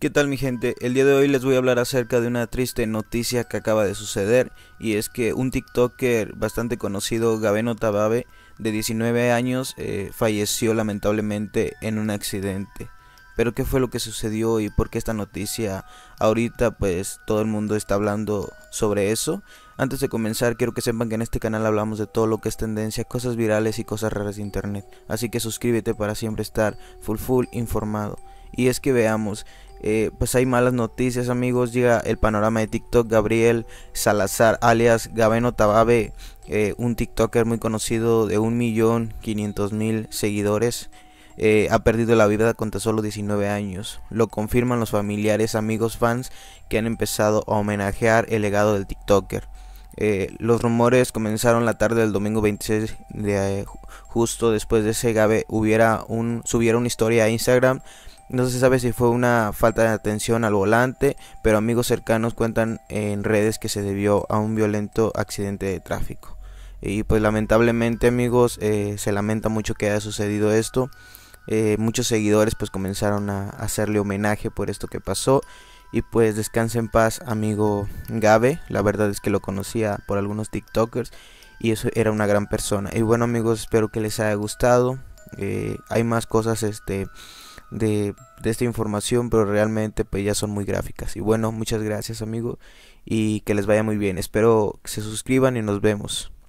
¿Qué tal mi gente? El día de hoy les voy a hablar acerca de una triste noticia que acaba de suceder y es que un TikToker bastante conocido, Gabeno Tababe, de 19 años, eh, falleció lamentablemente en un accidente. Pero ¿qué fue lo que sucedió y por qué esta noticia? Ahorita pues todo el mundo está hablando sobre eso. Antes de comenzar quiero que sepan que en este canal hablamos de todo lo que es tendencia, cosas virales y cosas raras de internet. Así que suscríbete para siempre estar full full informado. Y es que veamos, eh, pues hay malas noticias amigos, llega el panorama de TikTok, Gabriel Salazar, alias Gabeno Tababe, eh, un TikToker muy conocido de mil seguidores, eh, ha perdido la vida con tan solo 19 años. Lo confirman los familiares, amigos, fans que han empezado a homenajear el legado del TikToker. los rumores comenzaron la tarde del domingo 26 de justo después de ese Gabe hubiera un subiera una historia a Instagram no se sabe si fue una falta de atención al volante, pero amigos cercanos cuentan en redes que se debió a un violento accidente de tráfico. Y pues lamentablemente amigos, eh, se lamenta mucho que haya sucedido esto. Eh, muchos seguidores pues comenzaron a hacerle homenaje por esto que pasó. Y pues descanse en paz amigo Gabe. La verdad es que lo conocía por algunos TikTokers y eso era una gran persona. Y bueno amigos, espero que les haya gustado. Eh, hay más cosas este de, esta información, pero realmente pues ya son muy gráficas. Y bueno, muchas gracias amigo y que les vaya muy bien. Espero que se suscriban y nos vemos.